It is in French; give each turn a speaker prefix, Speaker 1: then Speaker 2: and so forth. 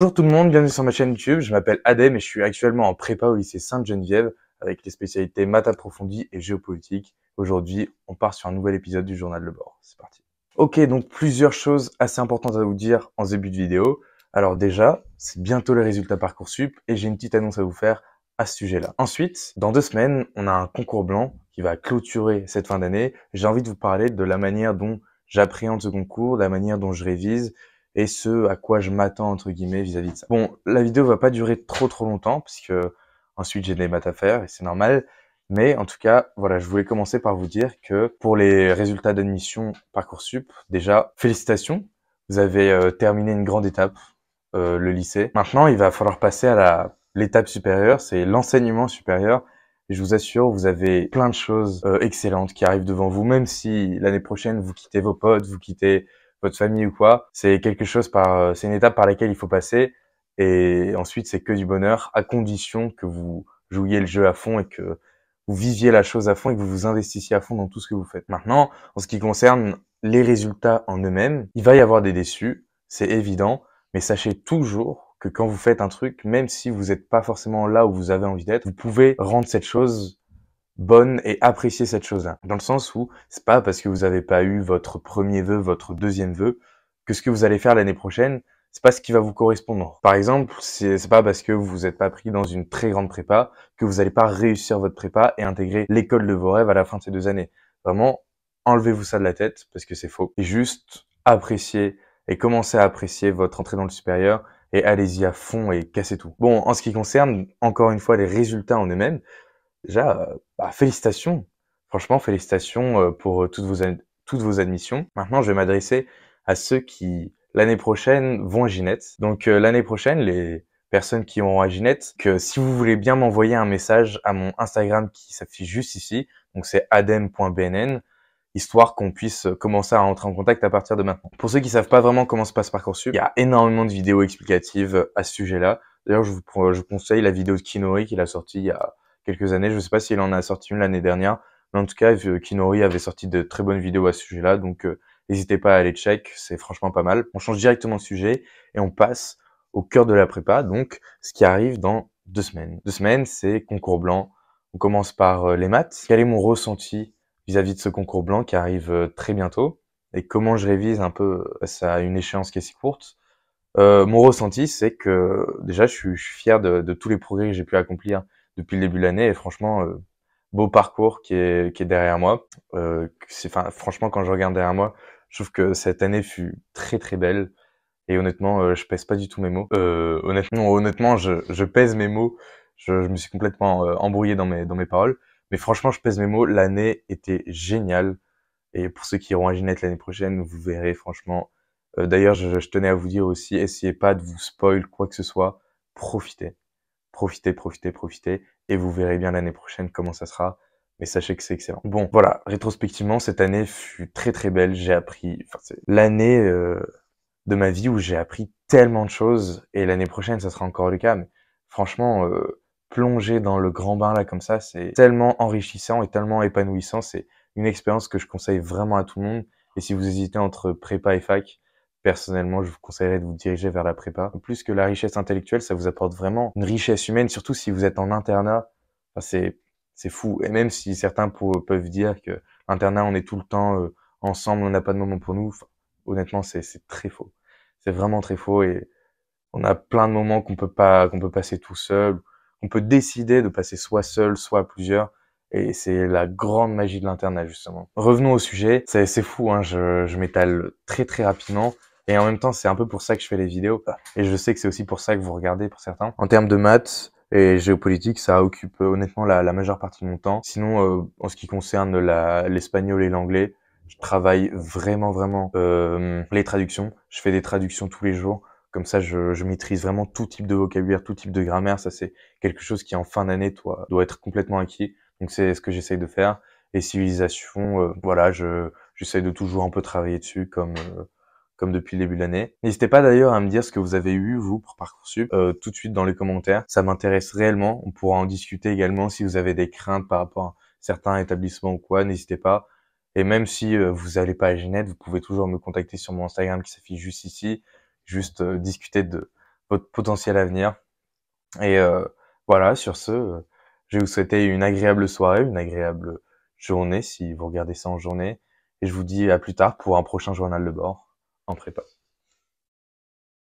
Speaker 1: Bonjour tout le monde, bienvenue sur ma chaîne YouTube, je m'appelle Adem et je suis actuellement en prépa au lycée Sainte-Geneviève avec les spécialités maths approfondies et géopolitique. Aujourd'hui, on part sur un nouvel épisode du journal Le bord. C'est parti. Ok, donc plusieurs choses assez importantes à vous dire en début de vidéo. Alors déjà, c'est bientôt les résultats Parcoursup et j'ai une petite annonce à vous faire à ce sujet-là. Ensuite, dans deux semaines, on a un concours blanc qui va clôturer cette fin d'année. J'ai envie de vous parler de la manière dont j'appréhende ce concours, de la manière dont je révise et ce à quoi je m'attends entre guillemets vis-à-vis de ça. Bon, la vidéo va pas durer trop trop longtemps parce ensuite j'ai des maths à faire et c'est normal. Mais en tout cas, voilà, je voulais commencer par vous dire que pour les résultats d'admission parcoursup, déjà félicitations, vous avez euh, terminé une grande étape, euh, le lycée. Maintenant, il va falloir passer à la l'étape supérieure, c'est l'enseignement supérieur. Et je vous assure, vous avez plein de choses euh, excellentes qui arrivent devant vous, même si l'année prochaine vous quittez vos potes, vous quittez votre famille ou quoi. C'est quelque chose par, euh, c'est une étape par laquelle il faut passer. Et ensuite, c'est que du bonheur, à condition que vous jouiez le jeu à fond et que vous viviez la chose à fond et que vous vous investissiez à fond dans tout ce que vous faites. Maintenant, en ce qui concerne les résultats en eux-mêmes, il va y avoir des déçus, c'est évident, mais sachez toujours que quand vous faites un truc, même si vous n'êtes pas forcément là où vous avez envie d'être, vous pouvez rendre cette chose bonne et appréciez cette chose-là. Dans le sens où c'est pas parce que vous n'avez pas eu votre premier vœu, votre deuxième vœu, que ce que vous allez faire l'année prochaine, c'est pas ce qui va vous correspondre. Par exemple, c'est pas parce que vous vous êtes pas pris dans une très grande prépa que vous n'allez pas réussir votre prépa et intégrer l'école de vos rêves à la fin de ces deux années. Vraiment, enlevez-vous ça de la tête parce que c'est faux. Et juste appréciez et commencez à apprécier votre entrée dans le supérieur et allez-y à fond et cassez tout. Bon, en ce qui concerne encore une fois les résultats en eux-mêmes, Déjà, euh, bah, félicitations. Franchement, félicitations euh, pour euh, toutes vos, toutes vos admissions. Maintenant, je vais m'adresser à ceux qui, l'année prochaine, vont à Ginette. Donc, l'année prochaine, les personnes qui vont à Ginette, que si vous voulez bien m'envoyer un message à mon Instagram qui s'affiche juste ici, donc c'est adem.bnn, histoire qu'on puisse commencer à entrer en contact à partir de maintenant. Pour ceux qui savent pas vraiment comment se passe Parcoursup, il y a énormément de vidéos explicatives à ce sujet-là. D'ailleurs, je vous, je conseille la vidéo de Kinori qu'il a sortie il y a quelques années. Je ne sais pas s'il en a sorti une l'année dernière, mais en tout cas, euh, Kinori avait sorti de très bonnes vidéos à ce sujet-là, donc euh, n'hésitez pas à aller check, c'est franchement pas mal. On change directement de sujet et on passe au cœur de la prépa, donc ce qui arrive dans deux semaines. Deux semaines, c'est concours blanc. On commence par euh, les maths. Quel est mon ressenti vis-à-vis de ce concours blanc qui arrive très bientôt et comment je révise un peu ça à une échéance qui est si courte Mon ressenti, c'est que déjà, je suis, fier de tous les progrès que j'ai pu accomplir depuis le début de l'année. Et franchement, euh, beau parcours qui est, derrière moi. Euh, c'est, franchement, quand je regarde derrière moi, je trouve que cette année fut très très belle. Et honnêtement, euh, je pèse pas du tout mes mots. honnêtement, honnêtement, je, pèse mes mots. Je, me suis complètement embrouillé dans mes, dans mes paroles. Mais franchement, je pèse mes mots. L'année était géniale. Et pour ceux qui iront à Ginette l'année prochaine, vous verrez franchement. D'ailleurs, je, je tenais à vous dire aussi, essayez pas de vous spoil quoi que ce soit. Profitez. Profitez, profitez, profitez, et vous verrez bien l'année prochaine comment ça sera. Mais sachez que c'est excellent. Bon, voilà, rétrospectivement, cette année fut très très belle. J'ai appris, enfin, c'est l'année euh, de ma vie où j'ai appris tellement de choses, et l'année prochaine, ça sera encore le cas. Mais franchement, euh, plonger dans le grand bain là comme ça, c'est tellement enrichissant et tellement épanouissant. C'est une expérience que je conseille vraiment à tout le monde. Et si vous hésitez entre prépa et fac, personnellement, je vous conseillerais de vous diriger vers la prépa. Plus que la richesse intellectuelle, ça vous apporte vraiment une richesse humaine, surtout si vous êtes en internat. c'est, fou. Et même si certains peuvent dire que l'internat on est tout le temps euh, ensemble, on n'a pas de moment pour nous. honnêtement, c'est, très faux. C'est vraiment très faux et on a plein de moments qu'on peut pas, qu'on peut passer tout seul. On peut décider de passer soit seul, soit plusieurs. Et c'est la grande magie de l'internat, justement. Revenons au sujet. C'est, fou, hein. je, je m'étale très très rapidement. Et en même temps, c'est un peu pour ça que je fais les vidéos. Et je sais que c'est aussi pour ça que vous regardez pour certains. En termes de maths, et géopolitique, ça occupe euh, honnêtement la, la, majeure partie de mon temps. Sinon, euh, en ce qui concerne l'espagnol et l'anglais, je travaille vraiment, vraiment euh, les traductions. Je fais des traductions tous les jours. Comme ça, je, je maîtrise vraiment tout type de vocabulaire, tout type de grammaire. Ça, c'est quelque chose qui, en fin d'année, doit, doit être complètement acquis. Donc, c'est ce que j'essaye de faire. Et civilisation, euh, voilà, je j'essaye de toujours un peu travailler dessus, comme comme depuis le début de l'année. N'hésitez pas d'ailleurs à me dire ce que vous avez eu, vous, pour Parcoursup, euh, tout de suite dans les commentaires. Ça m'intéresse réellement. On pourra en discuter également si vous avez des craintes par rapport à certains établissements ou quoi. N'hésitez pas. Et même si euh, vous n'allez pas à Ginette, vous pouvez toujours me contacter sur mon Instagram qui s'affiche juste ici. Juste euh, discuter de votre potentiel avenir. Et euh, voilà, sur ce, je vais vous souhaiter une agréable soirée, une agréable journée si vous regardez ça en journée. Et je vous dis à plus tard pour un prochain journal de bord en prépa.